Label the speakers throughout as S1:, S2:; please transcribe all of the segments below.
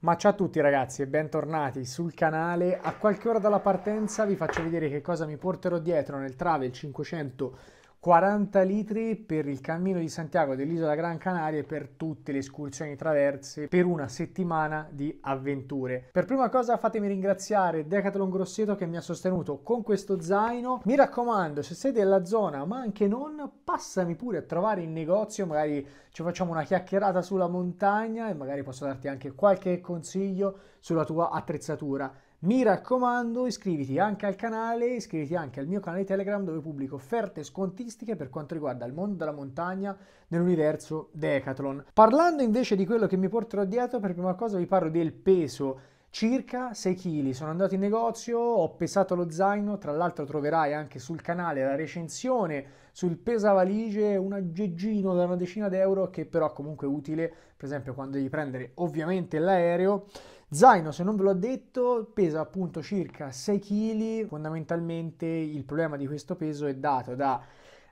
S1: Ma ciao a tutti ragazzi e bentornati sul canale. A qualche ora dalla partenza vi faccio vedere che cosa mi porterò dietro nel Travel 500 40 litri per il cammino di Santiago dell'isola Gran Canaria e per tutte le escursioni traverse per una settimana di avventure. Per prima cosa fatemi ringraziare Decathlon Grosseto che mi ha sostenuto con questo zaino. Mi raccomando, se sei della zona ma anche non, passami pure a trovare in negozio, magari ci facciamo una chiacchierata sulla montagna e magari posso darti anche qualche consiglio sulla tua attrezzatura. Mi raccomando, iscriviti anche al canale, iscriviti anche al mio canale Telegram dove pubblico offerte scontistiche per quanto riguarda il mondo della montagna nell'universo Decathlon. Parlando invece di quello che mi porterò dietro, per prima cosa vi parlo del peso circa 6 kg. Sono andato in negozio, ho pesato lo zaino, tra l'altro troverai anche sul canale la recensione sul pesavaligie, un aggeggino da una decina d'euro che però comunque è utile, per esempio quando devi prendere ovviamente l'aereo Zaino, se non ve l'ho detto, pesa appunto circa 6 kg. Fondamentalmente il problema di questo peso è dato da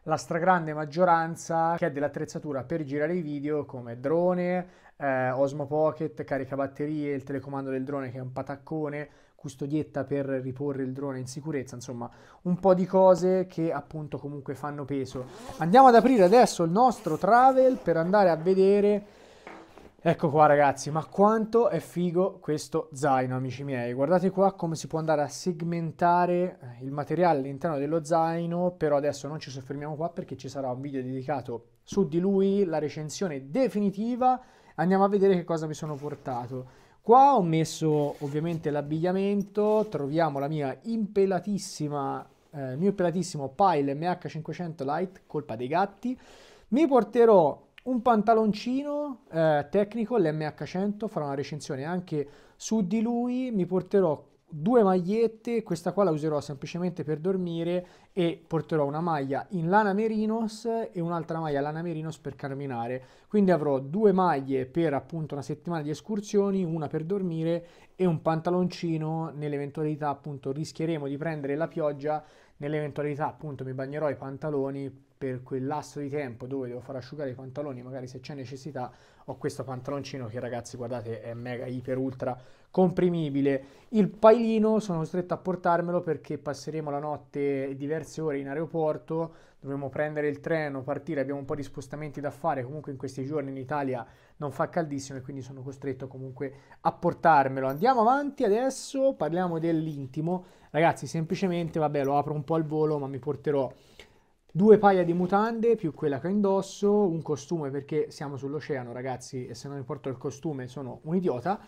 S1: la stragrande maggioranza che è dell'attrezzatura per girare i video come drone, eh, Osmo Pocket, caricabatterie, il telecomando del drone che è un pataccone, custodietta per riporre il drone in sicurezza, insomma un po' di cose che appunto comunque fanno peso. Andiamo ad aprire adesso il nostro travel per andare a vedere Ecco qua ragazzi, ma quanto è figo questo zaino amici miei, guardate qua come si può andare a segmentare eh, il materiale all'interno dello zaino, però adesso non ci soffermiamo qua perché ci sarà un video dedicato su di lui, la recensione definitiva, andiamo a vedere che cosa mi sono portato. Qua ho messo ovviamente l'abbigliamento, troviamo la mia impelatissima, eh, il mio impelatissimo Pile MH500 Lite, colpa dei gatti, mi porterò un pantaloncino eh, tecnico, l'MH100, farò una recensione anche su di lui, mi porterò due magliette, questa qua la userò semplicemente per dormire e porterò una maglia in lana merinos e un'altra maglia lana merinos per camminare. Quindi avrò due maglie per appunto una settimana di escursioni, una per dormire e un pantaloncino nell'eventualità appunto rischieremo di prendere la pioggia, nell'eventualità appunto mi bagnerò i pantaloni per quel lasso di tempo dove devo far asciugare i pantaloni, magari se c'è necessità, ho questo pantaloncino che ragazzi guardate è mega iper ultra comprimibile. Il pailino sono costretto a portarmelo perché passeremo la notte diverse ore in aeroporto, dovremo prendere il treno, partire, abbiamo un po' di spostamenti da fare, comunque in questi giorni in Italia non fa caldissimo e quindi sono costretto comunque a portarmelo. Andiamo avanti adesso, parliamo dell'intimo. Ragazzi, semplicemente, vabbè, lo apro un po' al volo, ma mi porterò due paia di mutande più quella che ho indosso, un costume perché siamo sull'oceano ragazzi e se non mi porto il costume sono un idiota.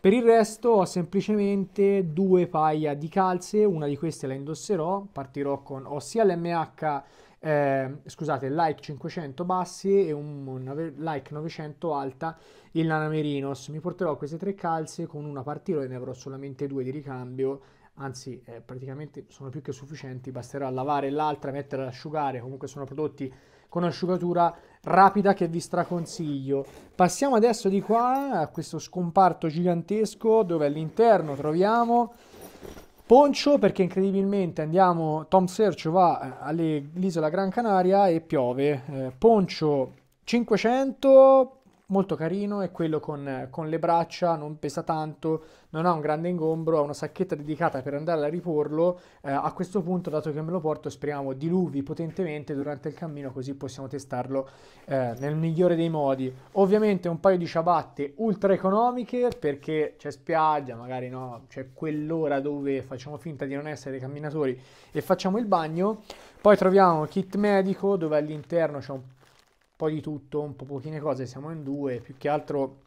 S1: Per il resto ho semplicemente due paia di calze, una di queste la indosserò, partirò con ho sia l'MH eh, scusate, like 500 bassi e un, un like 900 alta il Nanamerinos. Mi porterò queste tre calze, con una partirò e ne avrò solamente due di ricambio anzi eh, praticamente sono più che sufficienti, basterà lavare l'altra, metterla ad asciugare, comunque sono prodotti con asciugatura rapida che vi straconsiglio. Passiamo adesso di qua a questo scomparto gigantesco dove all'interno troviamo poncio perché incredibilmente andiamo, Tom Sercio va eh, all'isola Gran Canaria e piove, eh, poncio 500 molto carino, è quello con, con, le braccia, non pesa tanto, non ha un grande ingombro, ha una sacchetta dedicata per andare a riporlo. Eh, a questo punto, dato che me lo porto, speriamo diluvi potentemente durante il cammino così possiamo testarlo eh, nel migliore dei modi. Ovviamente un paio di ciabatte ultra economiche perché c'è spiaggia, magari no, c'è quell'ora dove facciamo finta di non essere camminatori e facciamo il bagno. Poi troviamo kit medico dove all'interno c'è un poi di tutto, un po' pochine cose, siamo in due, più che altro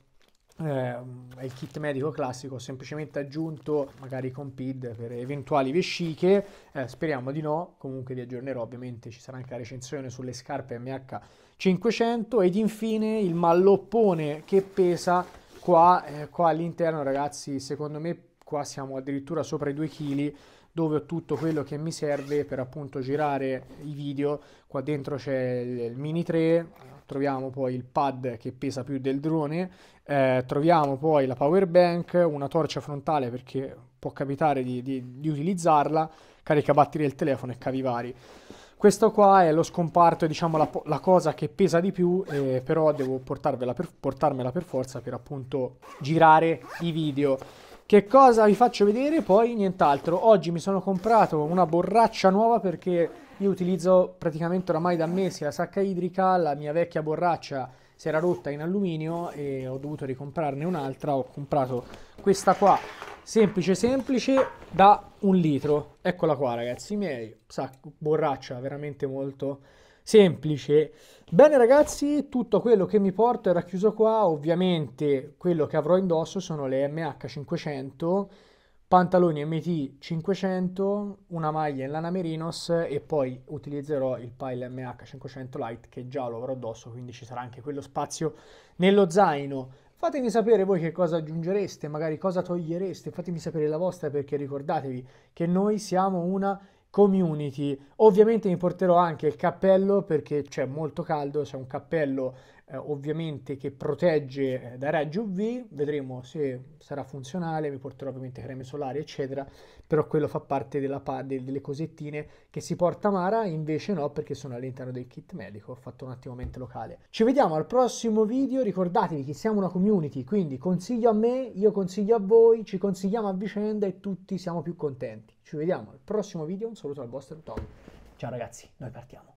S1: eh, è il kit medico classico, semplicemente aggiunto magari con PID per eventuali vesciche, eh, speriamo di no, comunque vi aggiornerò, ovviamente ci sarà anche la recensione sulle scarpe MH500 ed infine il malloppone che pesa qua, eh, qua all'interno ragazzi, secondo me qua siamo addirittura sopra i 2 kg, dove ho tutto quello che mi serve per appunto girare i video. Qua dentro c'è il Mini 3, troviamo poi il pad che pesa più del drone, eh, troviamo poi la power bank, una torcia frontale perché può capitare di, di, di utilizzarla, caricabatterie del telefono e cavi vari. Questo qua è lo scomparto, diciamo la, la cosa che pesa di più, eh, però devo per, portarmela per forza per appunto girare i video. Che cosa vi faccio vedere? Poi nient'altro. Oggi mi sono comprato una borraccia nuova perché io utilizzo praticamente oramai da mesi la sacca idrica, la mia vecchia borraccia si era rotta in alluminio e ho dovuto ricomprarne un'altra. Ho comprato questa qua, semplice semplice, da un litro. Eccola qua ragazzi miei, sacco, borraccia veramente molto semplice. Bene ragazzi, tutto quello che mi porto era chiuso qua, ovviamente quello che avrò indosso sono le MH500, pantaloni MT500, una maglia in lana merinos e poi utilizzerò il pile MH500 Lite che già lo avrò addosso, quindi ci sarà anche quello spazio nello zaino. Fatemi sapere voi che cosa aggiungereste, magari cosa togliereste, fatemi sapere la vostra perché ricordatevi che noi siamo una community. Ovviamente mi porterò anche il cappello perché c'è molto caldo, c'è un cappello eh, ovviamente che protegge eh, da raggi UV, vedremo se sarà funzionale, mi porterò ovviamente creme solari eccetera, però quello fa parte della, delle cosettine che si porta Mara, invece no perché sono all'interno del kit medico, ho fatto un attimo mente locale. Ci vediamo al prossimo video, ricordatevi che siamo una community, quindi consiglio a me, io consiglio a voi, ci consigliamo a vicenda e tutti siamo più contenti. Ci vediamo al prossimo video, un saluto al vostro Tom. Ciao ragazzi, noi partiamo.